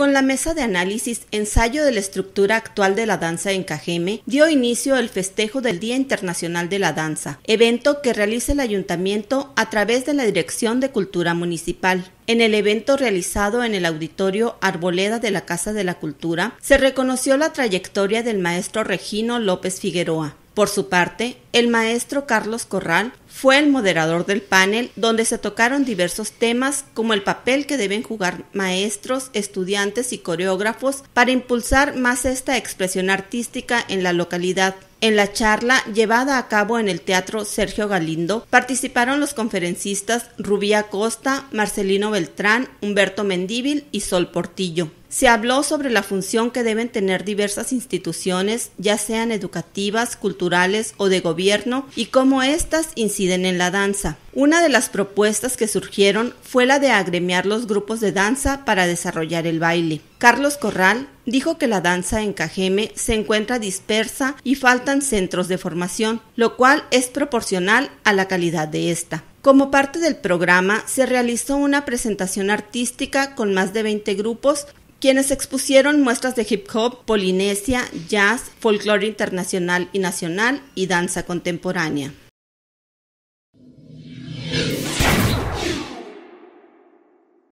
Con la mesa de análisis Ensayo de la estructura actual de la danza en Cajeme, dio inicio el festejo del Día Internacional de la Danza, evento que realiza el ayuntamiento a través de la Dirección de Cultura Municipal. En el evento realizado en el auditorio Arboleda de la Casa de la Cultura, se reconoció la trayectoria del maestro Regino López Figueroa. Por su parte, el maestro Carlos Corral fue el moderador del panel donde se tocaron diversos temas como el papel que deben jugar maestros, estudiantes y coreógrafos para impulsar más esta expresión artística en la localidad. En la charla llevada a cabo en el Teatro Sergio Galindo participaron los conferencistas Rubí Acosta, Marcelino Beltrán, Humberto Mendíbil y Sol Portillo. Se habló sobre la función que deben tener diversas instituciones, ya sean educativas, culturales o de gobierno y cómo éstas inciden en la danza. Una de las propuestas que surgieron fue la de agremiar los grupos de danza para desarrollar el baile. Carlos Corral dijo que la danza en Cajeme se encuentra dispersa y faltan centros de formación, lo cual es proporcional a la calidad de esta. Como parte del programa, se realizó una presentación artística con más de 20 grupos quienes expusieron muestras de hip hop, polinesia, jazz, folclore internacional y nacional y danza contemporánea.